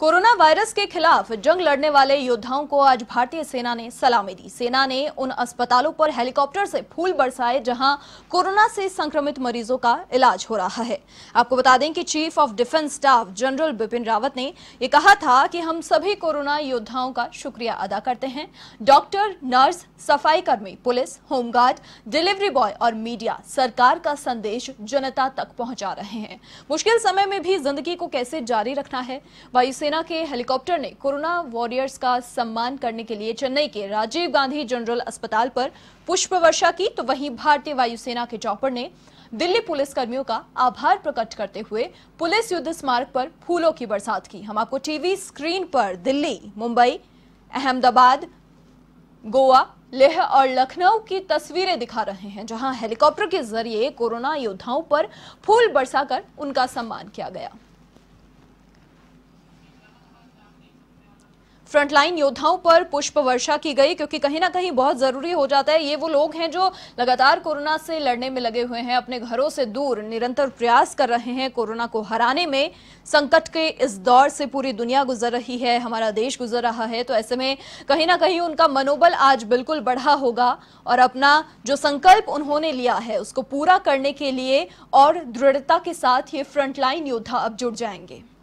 corona virus के खिलाफ जंग लड़ने वाले योद्धाओं को आज भारतीय सेना ने सलामी दी सेना ने उन अस्पतालों पर हेलीकॉप्टर से फूल बरसाए जहां कोरोना से संक्रमित मरीजों का इलाज हो रहा है आपको बता दें कि chief of defence staff general Bipin Rawat ने ये कहा था कि हम सभी कोरोना योद्धाओं का शुक्रिया अदा करते हैं डॉक्टर नर्स सफाई कर्मी पुलिस होमगार्ड डिलीवरी बॉय और मीडिया सरकार का संदेश जनता तक पहुंचा रहे हैं मुश्किल समय में भी जिंदगी को कैसे जारी रखना है वायुसेना सेना के हेलीकॉप्टर ने कोरोना वॉरियर्स का सम्मान करने के लिए चेन्नई के राजीव गांधी जनरल अस्पताल पर पुष्प वर्षा की तो वहीं भारतीय वायुसेना के चौपर ने दिल्ली पुलिस कर्मियों का आभार प्रकट करते हुए पुलिस युद्ध स्मारक पर फूलों की बरसात की हम आपको टीवी स्क्रीन पर दिल्ली मुंबई अहमदाबाद गोवा लेह और लखनऊ की तस्वीरें दिखा रहे हैं जहां हेलीकॉप्टर के जरिए कोरोना योद्धाओं पर फूल बरसाकर उनका सम्मान किया गया फ्रंटलाइन योद्धाओं पर पुष्प वर्षा की गई क्योंकि कहीं ना कहीं बहुत जरूरी हो जाता है ये वो लोग हैं जो लगातार कोरोना से लड़ने में लगे हुए हैं अपने घरों से दूर निरंतर प्रयास कर रहे हैं कोरोना को हराने में संकट के इस दौर से पूरी दुनिया गुजर रही है हमारा देश गुजर रहा है तो ऐसे में कहीं ना कहीं उनका मनोबल आज बिल्कुल बढ़ा होगा और अपना जो संकल्प उन्होंने लिया है उसको पूरा करने के लिए और दृढ़ता के साथ ये फ्रंटलाइन योद्धा अब जुड़ जाएंगे